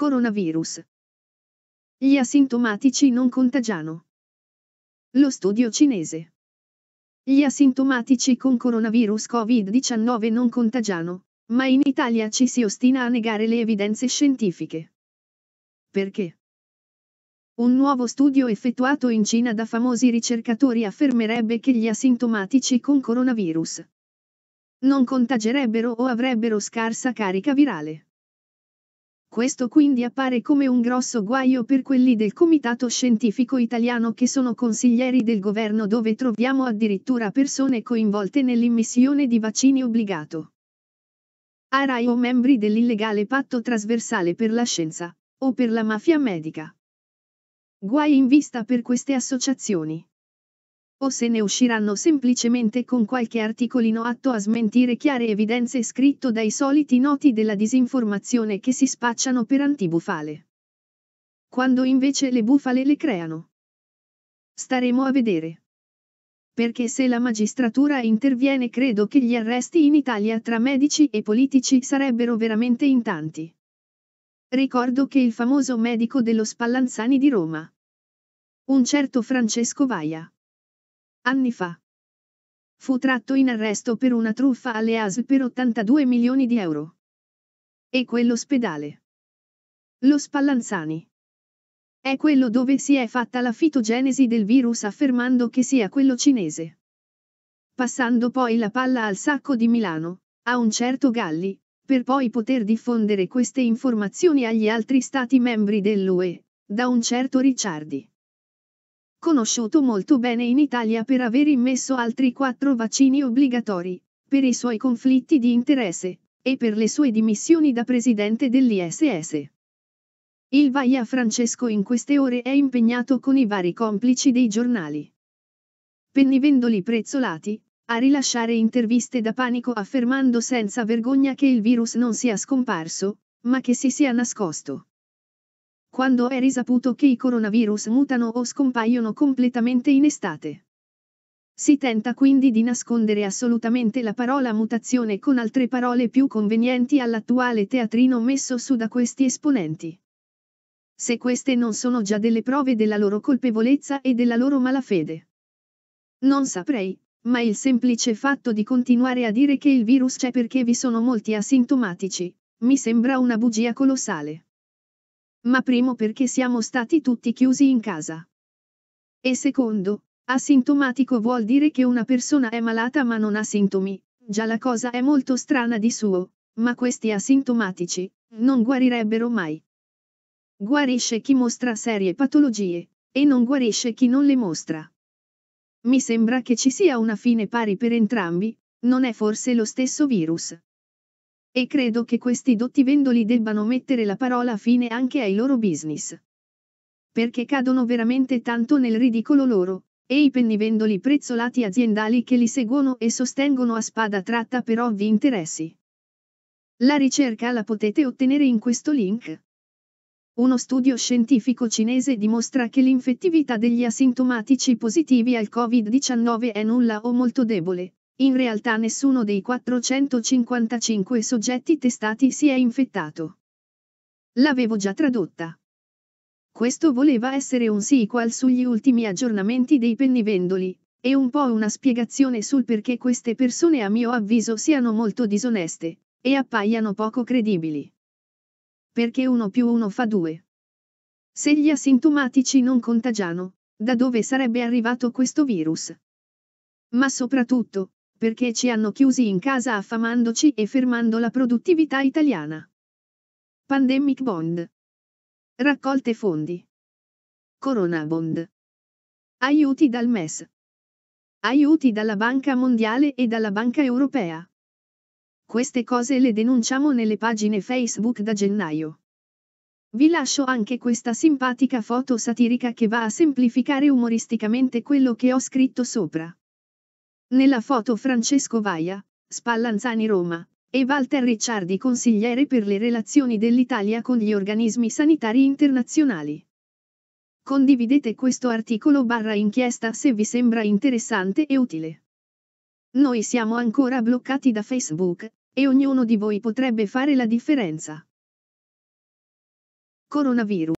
Coronavirus. Gli asintomatici non contagiano. Lo studio cinese. Gli asintomatici con coronavirus Covid-19 non contagiano, ma in Italia ci si ostina a negare le evidenze scientifiche. Perché? Un nuovo studio effettuato in Cina da famosi ricercatori affermerebbe che gli asintomatici con coronavirus non contagerebbero o avrebbero scarsa carica virale. Questo quindi appare come un grosso guaio per quelli del Comitato Scientifico Italiano che sono consiglieri del governo dove troviamo addirittura persone coinvolte nell'immissione di vaccini obbligato. ARAI o membri dell'illegale patto trasversale per la scienza, o per la mafia medica. Guai in vista per queste associazioni o se ne usciranno semplicemente con qualche articolino atto a smentire chiare evidenze scritto dai soliti noti della disinformazione che si spacciano per antibufale. Quando invece le bufale le creano. Staremo a vedere. Perché se la magistratura interviene credo che gli arresti in Italia tra medici e politici sarebbero veramente in tanti. Ricordo che il famoso medico dello Spallanzani di Roma. Un certo Francesco Vaia anni fa. Fu tratto in arresto per una truffa alle ASL per 82 milioni di euro. E quell'ospedale. Lo Spallanzani. È quello dove si è fatta la fitogenesi del virus affermando che sia quello cinese. Passando poi la palla al sacco di Milano, a un certo Galli, per poi poter diffondere queste informazioni agli altri stati membri dell'UE, da un certo Ricciardi conosciuto molto bene in Italia per aver immesso altri quattro vaccini obbligatori, per i suoi conflitti di interesse, e per le sue dimissioni da presidente dell'ISS. Il Vaia Francesco in queste ore è impegnato con i vari complici dei giornali. Pennivendoli prezzolati, a rilasciare interviste da panico affermando senza vergogna che il virus non sia scomparso, ma che si sia nascosto quando è risaputo che i coronavirus mutano o scompaiono completamente in estate. Si tenta quindi di nascondere assolutamente la parola mutazione con altre parole più convenienti all'attuale teatrino messo su da questi esponenti. Se queste non sono già delle prove della loro colpevolezza e della loro malafede. Non saprei, ma il semplice fatto di continuare a dire che il virus c'è perché vi sono molti asintomatici, mi sembra una bugia colossale ma primo perché siamo stati tutti chiusi in casa. E secondo, asintomatico vuol dire che una persona è malata ma non ha sintomi, già la cosa è molto strana di suo, ma questi asintomatici non guarirebbero mai. Guarisce chi mostra serie patologie, e non guarisce chi non le mostra. Mi sembra che ci sia una fine pari per entrambi, non è forse lo stesso virus, e credo che questi dottivendoli debbano mettere la parola fine anche ai loro business. Perché cadono veramente tanto nel ridicolo loro, e i pennivendoli prezzolati aziendali che li seguono e sostengono a spada tratta per ovvi interessi. La ricerca la potete ottenere in questo link. Uno studio scientifico cinese dimostra che l'infettività degli asintomatici positivi al Covid-19 è nulla o molto debole, in realtà nessuno dei 455 soggetti testati si è infettato. L'avevo già tradotta. Questo voleva essere un sequel sugli ultimi aggiornamenti dei pennivendoli, e un po' una spiegazione sul perché queste persone a mio avviso siano molto disoneste, e appaiano poco credibili. Perché uno più uno fa due. Se gli asintomatici non contagiano, da dove sarebbe arrivato questo virus? Ma soprattutto, perché ci hanno chiusi in casa affamandoci e fermando la produttività italiana. Pandemic Bond. Raccolte fondi. Corona Bond. Aiuti dal MES. Aiuti dalla Banca Mondiale e dalla Banca Europea. Queste cose le denunciamo nelle pagine Facebook da gennaio. Vi lascio anche questa simpatica foto satirica che va a semplificare umoristicamente quello che ho scritto sopra. Nella foto Francesco Vaia, Spallanzani Roma, e Walter Ricciardi consigliere per le relazioni dell'Italia con gli organismi sanitari internazionali. Condividete questo articolo barra inchiesta se vi sembra interessante e utile. Noi siamo ancora bloccati da Facebook, e ognuno di voi potrebbe fare la differenza. Coronavirus.